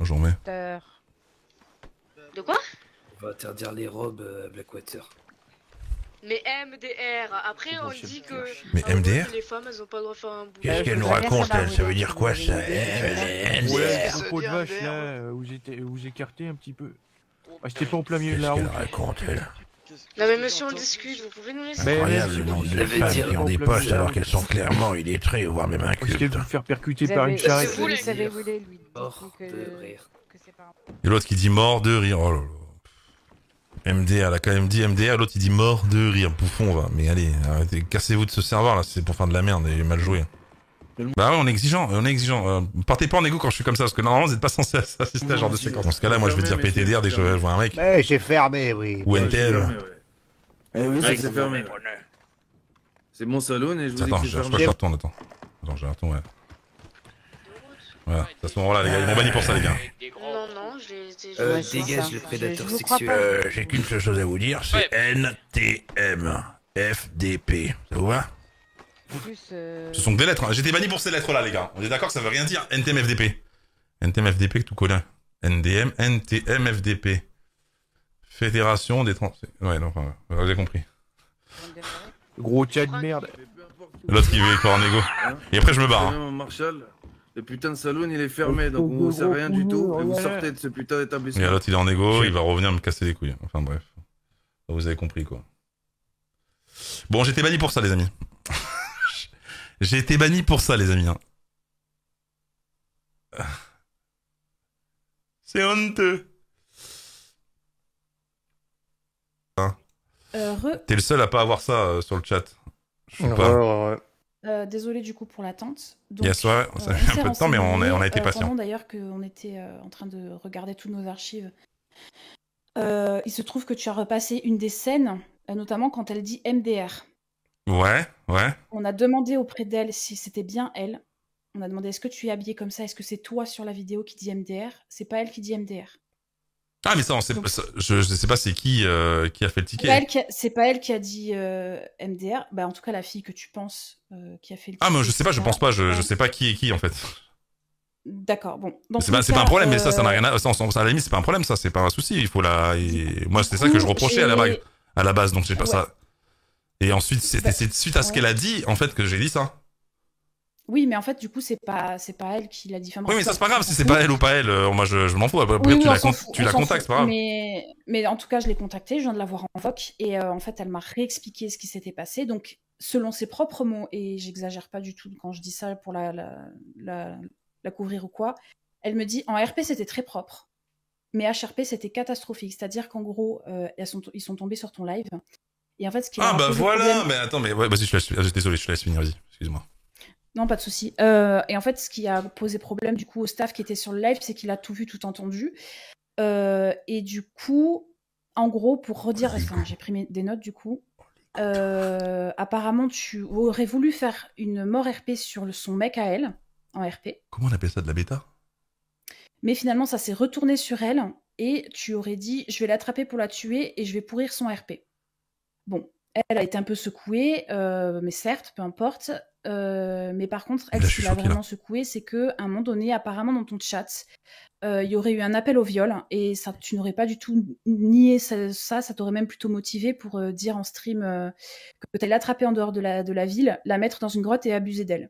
Bonjour, j'en De quoi On va interdire les robes à euh, Blackwater. Mais MDR, après on dit que. Mais MDR Les femmes elles ont pas le droit de faire un Qu'est-ce qu'elle nous raconte elle Ça veut dire quoi ça MDR C'est de vache là, où euh, un petit peu. Ah, J'étais pas au plein milieu de la route. Qu'est-ce qu'elle raconte elle non mais monsieur, on discute, vous pouvez nous laisser. Mais Incroyable le nombre de femmes qui ont des poches alors qu'elles sont clairement illettrées, voire même incultes. vous faire percuter par une charrette. Vous lui. Mort euh, de rire. Et l'autre qui dit mort de rire. Oh là MDR, elle a quand même dit MDR, l'autre il dit mort de rire. Bouffon, va. Mais allez, cassez-vous de ce serveur là, c'est pour faire de la merde et mal joué. Bah ouais, on est exigeant, on est exigeant. Euh, partez pas en égo quand je suis comme ça, parce que normalement vous n'êtes pas censé assister à ce genre de séquence. Dans ce cas-là, moi je vais dire PTDR dès que je vois un mec. Eh j'ai fermé, oui. Ou NTL. Eh oui, c'est fermé. C'est mon salon et je vous Attends, je, attends je retourne, attends. Attends, je retourne, ouais. Voilà, à ce moment-là, les gars, ils m'ont banni pour ça, les gars. Non, non, euh, Dégage le prédateur sexuel. Euh, J'ai qu'une seule chose à vous dire, c'est NTM FDP. Ça vous va euh, ce sont que des lettres. J'étais banni pour ces lettres-là, les gars. On est d'accord que ça veut rien dire. NTMFDP. NTMFDP, tout collé. NDM, NTMFDP. Fédération des trans... Ouais, non, vous avez compris. Gros chat de merde. L'autre qui en égo, Et après, je me barre. Hein. Marshall, le putain de salon il est fermé, donc on sait rien du tout. Et vous sortez de ce putain d'établissement. Et l'autre, il est en égo, il va revenir me casser les couilles. Enfin, bref. Vous avez compris, quoi. Bon, j'étais banni pour ça, les amis. J'ai été banni pour ça, les amis. Hein. C'est honteux. Hein euh, T'es le seul à pas avoir ça euh, sur le chat. Euh, désolé du coup pour l'attente. Il y a un peu de temps, mais on a, on a été patient. d'ailleurs qu'on était en train de regarder toutes nos archives. il se trouve que tu as repassé une des scènes, notamment quand elle dit MDR. Ouais, ouais. On a demandé auprès d'elle si c'était bien elle. On a demandé est-ce que tu es habillée comme ça Est-ce que c'est toi sur la vidéo qui dit MDR C'est pas elle qui dit MDR. Ah mais ça, on je ne sais pas c'est qui euh, qui a fait le ticket. C'est pas, elle qui a dit euh, MDR. Bah en tout cas la fille que tu penses euh, qui a fait le. Ah mais je sais pas, je pense pas, je, je sais pas qui est qui en fait. D'accord, bon. C'est pas, un problème, mais ça, ça n'a rien à. Ça, à la limite, c'est pas un problème, ça, c'est pas un souci. Il faut la. Moi, c'était ça que je reprochais à la, base, à la base, donc c'est pas ça. Et ensuite, bah, c'est suite à ce qu'elle a dit, en fait, que j'ai dit ça. Oui, mais en fait, du coup, c'est pas, c'est pas elle qui l'a dit. Oui, mais ça, c'est pas grave si c'est pas elle ou pas elle. Euh, moi, je, je m'en fous. tu, la, contactes, pas grave. Mais, mais en tout cas, je l'ai contactée, je viens de la voir en voc, et euh, en fait, elle m'a réexpliqué ce qui s'était passé. Donc, selon ses propres mots, et j'exagère pas du tout quand je dis ça pour la, la, couvrir ou quoi, elle me dit en RP, c'était très propre mais HRP, c'était catastrophique. C'est-à-dire qu'en gros, euh, sont ils sont tombés sur ton live. Et en fait, ce qui ah, bah voilà, mais attends, mais vas-y, je, ah, je laisse finir, vas-y, excuse-moi. Non, pas de souci. Euh, et en fait, ce qui a posé problème du coup au staff qui était sur le live, c'est qu'il a tout vu, tout entendu. Euh, et du coup, en gros, pour redire, j'ai pris des notes du coup. Euh, apparemment, tu aurais voulu faire une mort RP sur le son mec à elle en RP. Comment on appelle ça de la bêta Mais finalement, ça s'est retourné sur elle et tu aurais dit, je vais l'attraper pour la tuer et je vais pourrir son RP. Bon, elle a été un peu secouée, euh, mais certes, peu importe. Euh, mais par contre, elle, l'a vraiment secouée, c'est qu'à un moment donné, apparemment dans ton chat, euh, il y aurait eu un appel au viol hein, et ça, tu n'aurais pas du tout nié ça, ça, t'aurait même plutôt motivé pour dire en stream que tu allais l'attraper en dehors de la, ville, la mettre dans une grotte et abuser d'elle.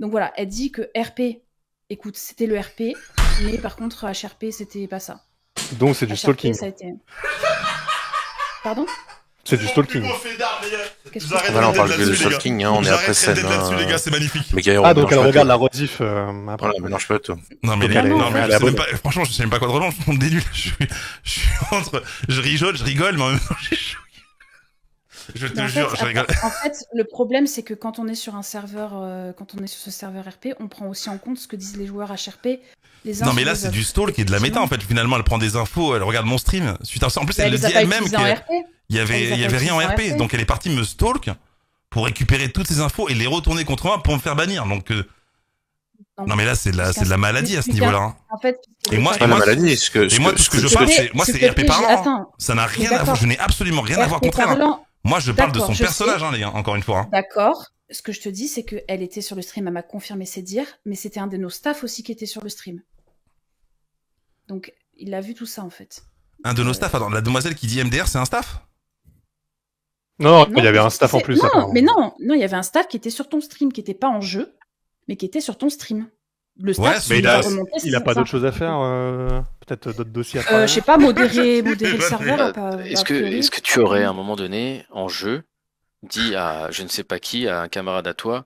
Donc voilà, elle dit que RP, écoute, c'était le RP, mais par contre, HRP, c'était pas ça. Donc c'est du stalking. Pardon c'est du stalking. Voilà, on parle du stalking, hein, on est après euh, scène. c'est magnifique. ah, donc elle regarde la rediff Non, euh, après. peux mélange pas tout. Non, mais, non, mais je sais franchement, je sais même pas quoi de relance, Je suis, entre, je rigole, je rigole, mais en même temps, j'ai je te jure, je rigole. En fait, le problème, c'est que quand on est sur un serveur, euh, quand on est sur ce serveur RP, on prend aussi en compte ce que disent les joueurs HRP. Les non, mais là, c'est du stalk et de la méta, en fait. Finalement, elle prend des infos, elle regarde mon stream. en plus, elle bah, le dit elle-même. Il y avait, y avait rien en RP, donc elle est partie me stalk pour récupérer toutes ces infos et les retourner contre moi pour me faire bannir. Donc euh, non, mais là c'est de la c'est de la maladie à ce niveau-là. et moi, la maladie, je c'est moi c'est RP parlant. Hein. Ça n'a rien à voir, je n'ai absolument rien à voir contre elle. Hein. Moi je parle de son personnage hein, les encore une fois. D'accord. Ce que je te dis c'est que elle était sur le stream, elle m'a confirmé ses dires, mais c'était un de nos staffs aussi qui était sur le stream. Donc il a vu tout ça en fait. Un de nos euh, staffs, attends, la demoiselle qui dit MDR, c'est un staff non, il y avait un staff en plus. Non, mais non, non, il y avait un staff qui était sur ton stream, qui n'était pas en jeu, mais qui était sur ton stream. Le staff, il, a, il a pas d'autre chose à faire, euh, peut-être d'autres dossiers à faire. Euh, je sais pas, modérer, modérer le serveur. Euh, est-ce que, est-ce que tu aurais à un moment donné en jeu dit à je ne sais pas qui, à un camarade à toi,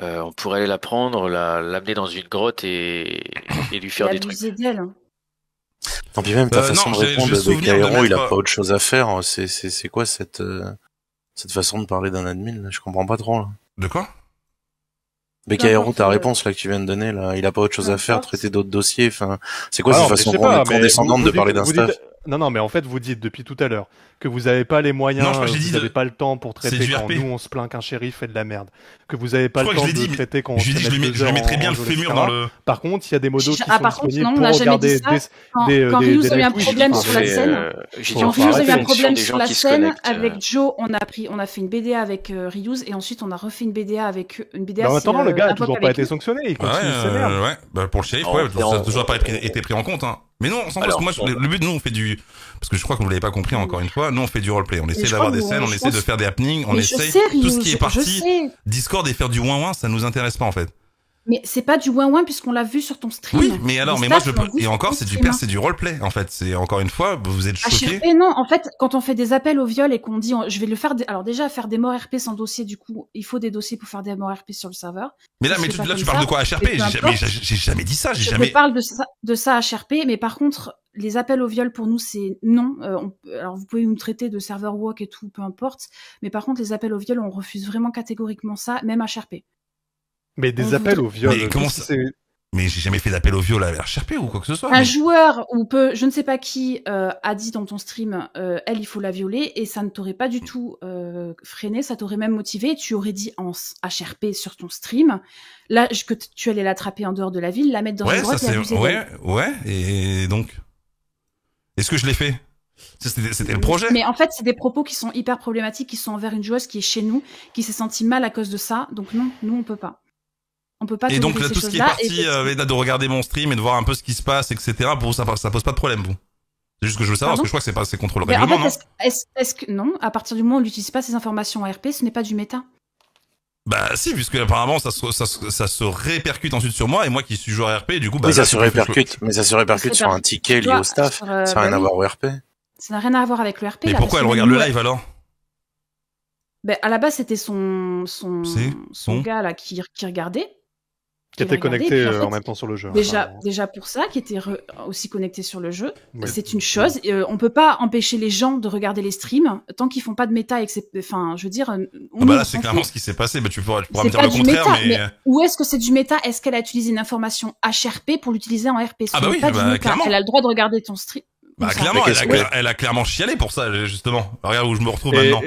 euh, on pourrait aller la prendre, l'amener dans une grotte et, et lui faire des trucs. Non, hein. puis même ta façon de répondre avec héros, il a pas autre chose à faire. Hein. C'est quoi cette cette façon de parler d'un admin, là, je comprends pas trop. Là. De quoi mais ta réponse là que tu viens de donner, là, il a pas autre chose à faire, traiter d'autres dossiers. Enfin, c'est quoi cette façon condescendante de parler d'un staff non, non, mais en fait, vous dites depuis tout à l'heure que vous n'avez pas les moyens, que vous n'avez pas le temps pour traiter quand nous on se plaint qu'un shérif fait de la merde, que vous n'avez pas le temps de traiter quand on je, se je, je mettrais bien le fémur dans le. Par contre, il y a des modos qui ah, par contre, non, on a jamais dit ça. Euh, quand Rius a eu un problème sur la scène, euh, quand Rius a eu un problème sur la scène avec euh. Joe, on a pris, on a fait une BDA avec Rius et ensuite on a refait une BDA avec une BDA. Bah, en attendant, le gars n'a toujours pas été sanctionné, il continue de bah, Pour le shérif, Ça n'a toujours pas été pris en compte. Hein. Mais non, on le but, nous, on fait du. Parce que je crois que vous l'avez pas compris encore une fois. Nous, on fait du roleplay. On essaie d'avoir des scènes, on, essaie de faire des happenings, on essaie tout ce qui est parti. Discord et faire du ouin ouin, ça nous intéresse pas en fait. Mais c'est pas du ouin-ouin puisqu'on l'a vu sur ton stream. Oui, mais alors, mais moi, je peux... et encore, c'est du c'est du roleplay, en fait. C'est encore une fois, vous êtes ah, choqués. Et non, en fait, quand on fait des appels au viol et qu'on dit, je vais le faire, alors déjà, faire des morts RP sans dossier, du coup, il faut des dossiers pour faire des morts RP sur le serveur. Mais là, mais tu, là, tu parles de quoi HRP? J'ai jamais, dit ça, j'ai jamais. parle de ça, de ça HRP, mais par contre, les appels au viol pour nous c'est non. Euh, alors vous pouvez nous traiter de serveur walk et tout, peu importe. Mais par contre les appels au viol, on refuse vraiment catégoriquement ça, même HRP. Mais des appels au viol. Mais j'ai jamais fait d'appel au viol à HRP ou quoi que ce soit. Un joueur ou peu, je ne sais pas qui, euh, a dit dans ton stream, euh, elle, il faut la violer, et ça ne t'aurait pas du mm. tout euh, freiné, ça t'aurait même motivé, tu aurais dit en HRP sur ton stream, là, que tu allais l'attraper en dehors de la ville, la mettre dans ouais, une et Ouais, ouais, et donc Est-ce que je l'ai fait c'était le mm. projet. Mais en fait, c'est des propos qui sont hyper problématiques, qui sont envers une joueuse qui est chez nous, qui s'est sentie mal à cause de ça. Donc non, nous, on peut pas. On peut pas. Et donc là, tout ce qui est parti, euh, de regarder mon stream et de voir un peu ce qui se passe, etc. Pour ça, ça pose pas de problème, vous. C'est juste que je veux savoir, parce que je crois que c'est pas contre le règlement, non est-ce, que non À partir du moment où on n'utilise pas ces informations en RP, ce n'est pas du méta. Bah si, puisque apparemment ça se, ça, ça se répercute ensuite sur moi et moi qui suis joueur RP, du coup bah ça, se répercute, mais ça se répercute sur un ticket lié au staff, euh, ça n'a rien bah à voir au RP. Ça n'a rien à voir avec le RP. Mais pourquoi elle regarde le live alors bah, à la base c'était son son, son, gars là qui, qui regardait qui était connecté en, euh, même temps sur le jeu. Hein, déjà, déjà pour ça, qui était aussi connecté sur le jeu, c'est une chose. On euh, on peut pas empêcher les gens de regarder les streams tant qu'ils font pas de méta. Enfin, je veux dire. Euh, ah bah là, c'est clairement ce qui s'est passé. mais tu pourras, me dire le contraire. mais... où est-ce que c'est du méta Est-ce qu'elle a utilisé une information HRP pour l'utiliser en RP ah bah oui, bah, Clairement. Elle a le droit de regarder ton stream. Bah, clairement, elle a, clairement chialé pour ça, justement. Regarde où je me retrouve maintenant.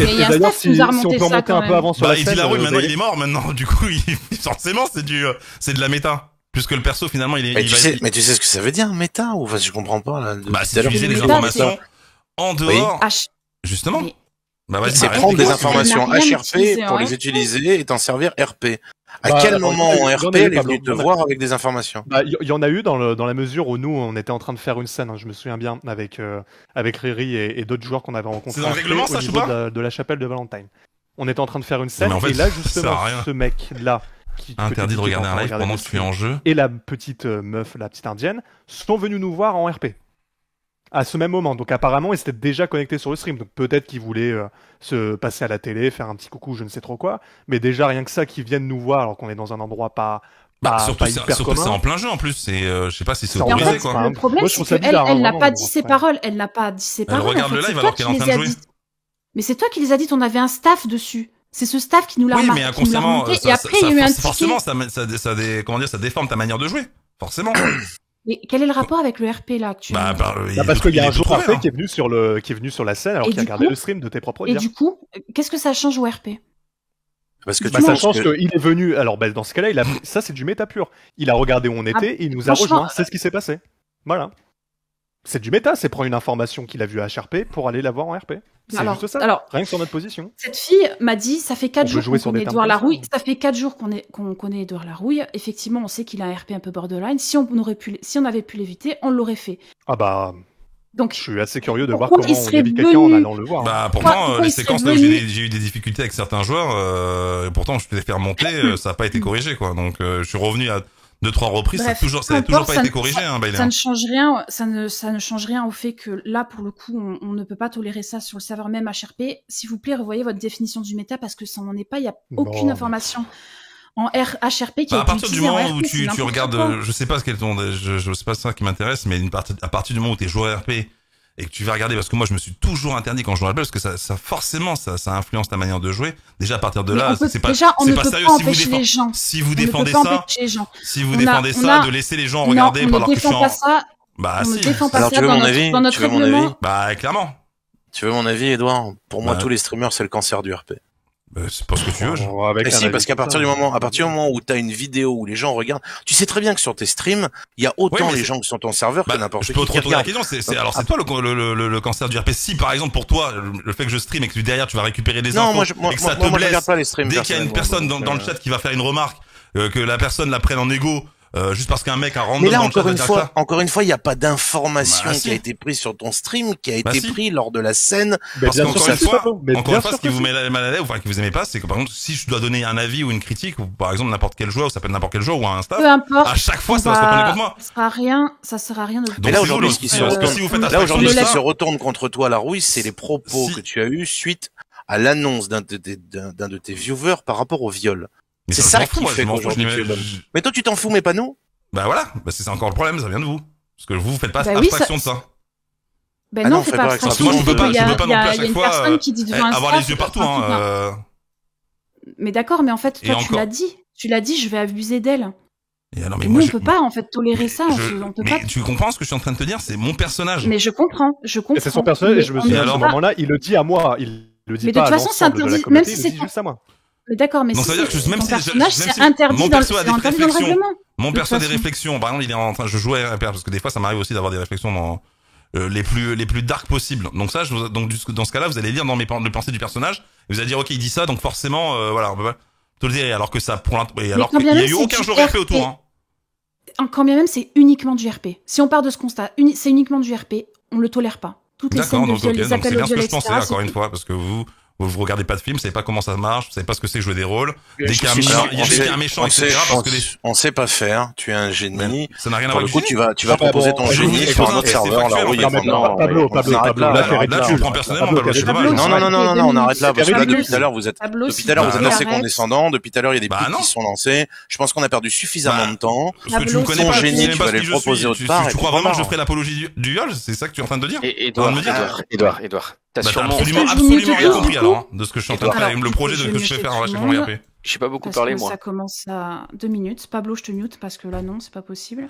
Et, d'ailleurs, si, on peut ça un peu avant sur bah, il scène, là euh, maintenant il est mort maintenant. Du coup, il... forcément, c'est du, euh, c'est de la méta. Puisque le perso finalement il est. Mais, tu, sais, mais tu sais ce que ça veut dire méta ou enfin je comprends pas là. Bah c'est tu les des informations en dehors. Ah, justement. Bah bah c'est prendre des informations HRP pour les utiliser et t'en servir RP. À bah, quel moment en RP elle est venue te voir avec des informations Il y, en a eu dans, la mesure où nous, on était en train de faire une scène, hein, je me souviens bien, avec, euh, avec Riri et, d'autres joueurs qu'on avait rencontrés. au dans de la, chapelle de Valentine. On était en train de faire une scène, et là, justement, ce mec-là, qui interdit de regarder un live pendant que tu es en jeu. Et la petite euh, meuf, la petite indienne, sont venus nous voir en RP à ce même moment. Donc apparemment, ils étaient déjà connectés sur le stream. Donc peut-être qu'ils voulaient euh, se passer à la télé, faire un petit coucou, je ne sais trop quoi. Mais déjà, rien que ça, qu'ils viennent nous voir alors qu'on est dans un endroit pas... Bah, pas, surtout, c'est en plein jeu en plus. C'est, euh, je sais pas si c'est autorisé quoi. Le problème, c'est qu'elle, elle n'a pas, dit ses paroles. Elle n'a pas dit ses paroles. regarde le live alors qu'elle est en train de jouer. Mais c'est toi qui les a dit On avait un staff dessus. C'est ce staff qui nous l'a oui, mais inconsciemment, euh, et après, il y a eu un Forcément, ça, ça, ça, comment dire, ça déforme ta manière de jouer. Forcément. Mais quel est le rapport avec le RP là actuellement bah, bah, euh, bah, Parce qu'il y a un joueur parfait hein. qui est venu sur le, qui est venu sur la scène alors qu'il a regardé le stream de tes propres. Et du coup, qu'est-ce que ça change au RP parce que bah, ça change qu'il est venu. Alors bah, dans ce cas-là, a... ça c'est du méta pur. Il a regardé où on ah, était, et il nous a rejoint. C'est ce qui s'est passé. Voilà c'est du méta, c'est prendre une information qu'il a vue à HRP pour aller la voir en RP. C'est juste ça. Alors, rien que sur notre position. Cette fille m'a dit, ça fait 4 hein. jours qu'on connaît Edouard Larouille. Ça fait 4 jours qu'on qu'on connaît La Larouille. Effectivement, on sait qu'il a un RP un peu borderline. Si on aurait pu, si on avait pu l'éviter, on l'aurait fait. Ah bah. Donc, je suis assez curieux de voir comment on évite quelqu'un en allant le voir. Hein. Bah, pourtant, euh, les séquences là où j'ai eu des difficultés avec certains joueurs, euh, pourtant, je les faire monter, euh, ça n'a pas été corrigé, quoi. Donc, je suis revenu à, deux trois reprises, ça n'a toujours, toujours pas été corrigé. Hein, ça, ne change rien, ça ne, ça ne change rien au fait que là, pour le coup, on, ne peut pas tolérer ça sur le serveur même HRP. S'il vous plaît, revoyez votre définition du méta parce que ça n'en est pas. Il n'y a aucune information en HRP qui bah, est à partir du moment où tu, regardes, euh, je sais pas ce qu'elle ont, je, je sais pas ça qui m'intéresse, mais une partie, à partir du moment où tu es joueur RP et que tu vas regarder, parce que moi je me suis toujours interdit quand je joue à parce que ça, ça forcément ça, ça, influence ta manière de jouer. Déjà à partir de là, c'est pas, déjà, on pas sérieux si, vous les gens. si vous défendez ça. Si vous défendez ça, de laisser les gens regarder pendant que tu Bah si. pas Alors ça tu veux mon avis Tu veux mon avis Bah clairement. Tu veux mon avis, Edouard Pour moi, bah. tous les streamers, c'est le cancer du RP. Bah, c'est pas ce que tu veux. Je... si, parce qu'à partir du moment, à partir du moment où t'as une vidéo où les gens regardent, tu sais très bien que sur tes streams, il y a autant les gens qui sont en serveur que bah, n'importe qui. Je peux te retourner la question. C'est, alors ah. c'est toi le, le, le, cancer du RP. Si par exemple pour toi, le fait que je stream et que tu, derrière tu vas récupérer des non, infos moi, moi, et que ça pas les streams dès qu'il y a une personne dans, le euh. chat qui va faire une remarque, euh, que la personne la prenne en égo euh, juste parce qu'un mec a rendu. Mais là dans encore, le une fois, encore une fois, il n'y a pas d'information bah, qui a été prise sur ton stream, qui a bah, été prise lors de la scène. parce qu'encore une fois, encore une fois, ce qui vous met mal à l'aise, enfin, qui vous aimez pas, c'est que par exemple, si je dois donner un avis ou une critique, ou par exemple n'importe quel joueur, ou ça peut être n'importe quel joueur ou un staff, à chaque fois, ça va se retourner contre moi. Ça sera rien, ça sera rien de. Donc, mais là aujourd'hui, ce qui se retourne contre toi, la rouille, c'est les propos que tu as eus suite à l'annonce d'un de, tes viewers par rapport au viol c'est ça, ça qui fait Mais toi, tu t'en fous, mais pas nous. Bah voilà, bah c'est encore le problème, ça vient de vous. Parce que vous, vous faites pas bah, abstraction de ça. Ben bah, ah non, c'est pas abstraction. Moi, je peux pas, je peux pas non plus à chaque fois euh, avoir les yeux partout. Hein, euh. Mais d'accord, mais en fait, toi, tu l'as dit. Tu l'as dit, je vais abuser d'elle. Et alors, mais, moi, nous, on je... peut pas en fait tolérer ça. Je... On peut mais Tu comprends ce que je suis en train de te dire C'est mon personnage. Mais je comprends, je comprends. C'est son personnage. Et je me souviens à ce moment-là, il le dit à moi. Il le dit mais de toute façon, c'est interdit. Même si c'est juste à moi. Euh, d'accord, mais donc, ça personnage, c'est interdit dans, le Mon perso a des réflexions. Par exemple, il est en train, je joue à RPR parce que des fois, ça m'arrive aussi d'avoir des réflexions dans, euh, les plus les plus dark possibles. Donc ça, donc dans ce cas-là, vous allez lire dans mes le pensée du personnage, vous allez dire ok, il dit ça, donc forcément, euh, voilà, on peut le dire. Alors que ça, pour et alors qu'il a eu aucun jeu RP autour. Hein. Quand bien même, c'est uniquement du RP. Si on part de ce constat, c'est uniquement du RP. On le tolère pas. Toutes les scènes de viol, D'accord, c'est bien je pensais encore une fois, parce que vous vous regardez pas de films, vous savez pas comment ça marche, vous savez pas ce que c'est jouer des rôles. Dès qu'il y a un, méchant, y etc. parce que on sait pas faire. Tu es un génie. Ça n'a rien à voir. Du coup, tu vas, tu vas proposer ton génie sur un autre serveur. Là, non, Pablo, Pablo, Pablo. Là, Non, non, non, non, on arrête là parce que là, depuis tout à l'heure, vous êtes, depuis tout à l'heure, vous êtes assez condescendant. Depuis tout à l'heure, il y a des bah pics qui sont lancés. Je pense qu'on a perdu suffisamment bah, de temps. Parce que tu me connais pas, génie, tu vas le proposer autre part. Tu crois vraiment que je ferai l'apologie du viol? C'est ça que tu es en train de dire? Edouard, Edouard, Edouard. T'as bah, sûrement absolument, absolument rien compris alors hein, de ce que je suis en train de faire, le projet de ce que je vais faire en RP. Je sais pas beaucoup parlé moi. Ça commence à deux minutes. Pablo, je te mute parce que là non, c'est pas possible.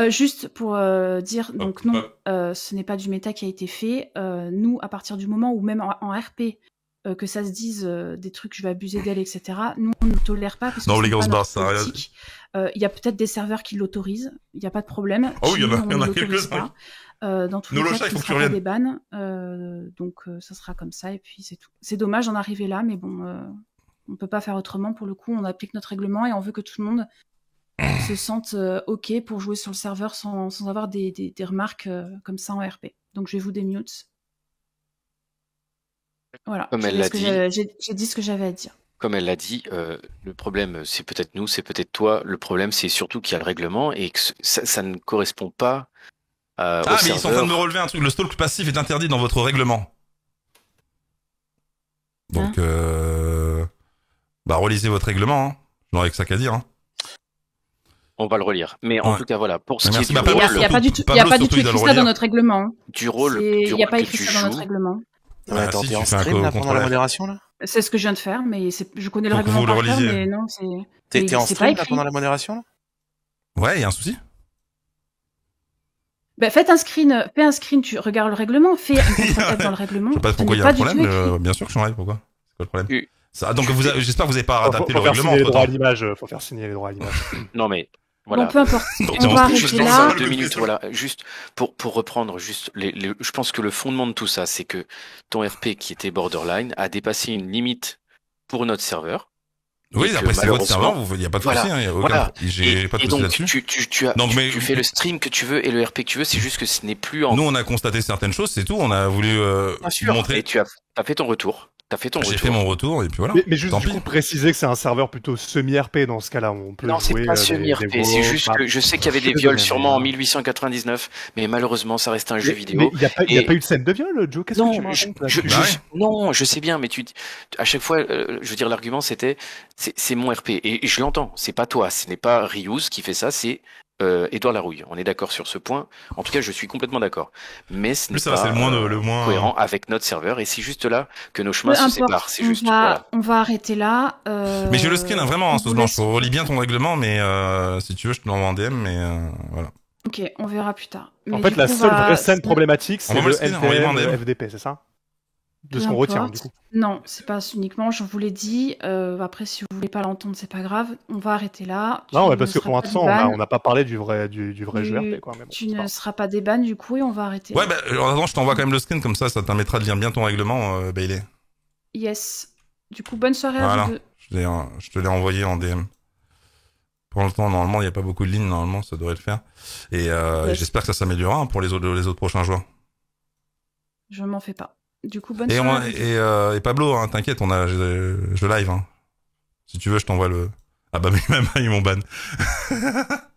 Euh, juste pour euh, dire, donc non, euh, ce n'est pas du méta qui a été fait. nous, à partir du moment où même en, RP, que ça se dise des trucs, je vais abuser d'elle, etc. Nous, on ne tolère pas parce que non, les se barres, ça. Il y a peut-être des serveurs qui l'autorisent. Il n'y a pas de problème. Oh, il y en a, quelques-uns. Euh, dans tous les cas, il faut des euh, donc, euh, ça sera comme ça, et puis c'est tout. C'est dommage d'en arriver là, mais bon, on ne peut pas faire autrement. Pour le coup, on applique notre règlement et on veut que tout le monde se sente OK pour jouer sur le serveur sans, avoir des, remarques comme ça en RP. Donc, je vais vous démute. Voilà. Comme elle l'a dit. J'ai dit ce que j'avais à dire comme elle l'a dit, le problème, c'est peut-être nous, c'est peut-être toi. Le problème, c'est surtout qu'il y a le règlement et que ça ne correspond pas euh, ah, mais ils sont en train de me relever un truc. Le stalk passif est interdit dans votre règlement. Donc, hein euh... bah, relisez votre règlement. Hein. J'aurais que ça qu'à dire. Hein. On va le relire. Mais en tout cas, voilà. Pour ce bah, qui est bah, Il n'y a, pas du tout, y a pas du tout écrit ça dans notre règlement. Hein. Du rôle. Il n'y a pas écrit ça dans notre règlement. Ah, attends, tu es en stream, là, pendant la modération, là C'est ce que je viens de faire, mais je connais le règlement par cœur, mais non, c'est... T'es en stream, là, pendant la modération, là Ouais, il y a un souci bah, faites un screen, euh, fais un screen, tu regardes le règlement, fais un dans le règlement. Je sais pas pourquoi il y a un problème, euh, bien sûr que en live, pourquoi C'est quoi le problème ah, donc vous, j'espère que vous n'avez pas adapté le règlement. Il faut faire signer les droits à l'image. non mais voilà. Bon, peu importe. on va arrêter là. Deux minutes, voilà. Juste pour, pour reprendre, juste je pense que le fondement de tout ça, c'est que ton RP qui était borderline a dépassé une limite pour notre serveur oui, après c'est votre serveur, il n'y a pas de souci, hein, j'ai pas de souci là-dessus. Tu, tu, tu, tu, fais le stream que tu veux et le RP que tu veux, c'est juste que ce n'est plus en... Nous, on a constaté certaines choses, c'est tout, on a voulu euh, montrer... tu as, fait ton retour. T'as fait ton J'ai fait mon retour et puis voilà. Mais, juste pour préciser que c'est un serveur plutôt semi-RP dans ce cas-là. On peut non, c'est pas semi-RP. C'est juste que je sais qu'il y avait des viols sûrement en 1899, mais malheureusement, ça reste un jeu vidéo. Il n'y a, pas eu de scène de viol, Joe Qu'est-ce que bah Non, je sais bien, mais tu, à chaque fois, euh, je veux dire, l'argument c'était c'est mon RP. Et, je l'entends, c'est pas toi, ce n'est pas Ryuz qui fait ça, c'est euh, Edouard Larouille. On est d'accord sur ce point. En tout cas, je suis complètement d'accord. Mais ce n'est pas euh, le moins, cohérent avec notre serveur. Et c'est juste là que nos chemins se séparent. C'est juste. voilà. On va arrêter là. Euh, mais j'ai le skin, hein, vraiment, hein, Sauce Blanche. Je relis bien ton règlement, mais euh, si tu veux, je te l'envoie en DM. Mais voilà. Ok, on verra plus tard. en fait, la seule bah, vraie scène problématique, c'est le, le FDP, c'est ça de ce qu'on retient du coup. Non, c'est pas uniquement, je vous l'ai dit. Euh, après, si vous voulez pas l'entendre, c'est pas grave. On va arrêter là. non, ouais, parce que pour l'instant, on n'a pas parlé du vrai, du, vrai jeu RP. Quoi, tu ne seras pas déban du coup et on va arrêter. Ouais, ben, bah, je t'envoie quand même le screen, comme ça, ça te permettra de lire bien ton règlement, euh, Bailey. Yes. Du coup, bonne soirée à vous deux. Je, te l'ai envoyé en DM. Pour l'instant normalement, il n'y a pas beaucoup de lignes. Normalement, ça devrait le faire. Et euh, j'espère que ça s'améliorera hein, pour les autres, les autres prochains joueurs. Je m'en fais pas. Du coup, bonne soirée. et, euh, et, Pablo, hein, t'inquiète, on a, je, je live. Hein. Si tu veux, je t'envoie le. Ah bah, mais même, ils m'ont ban.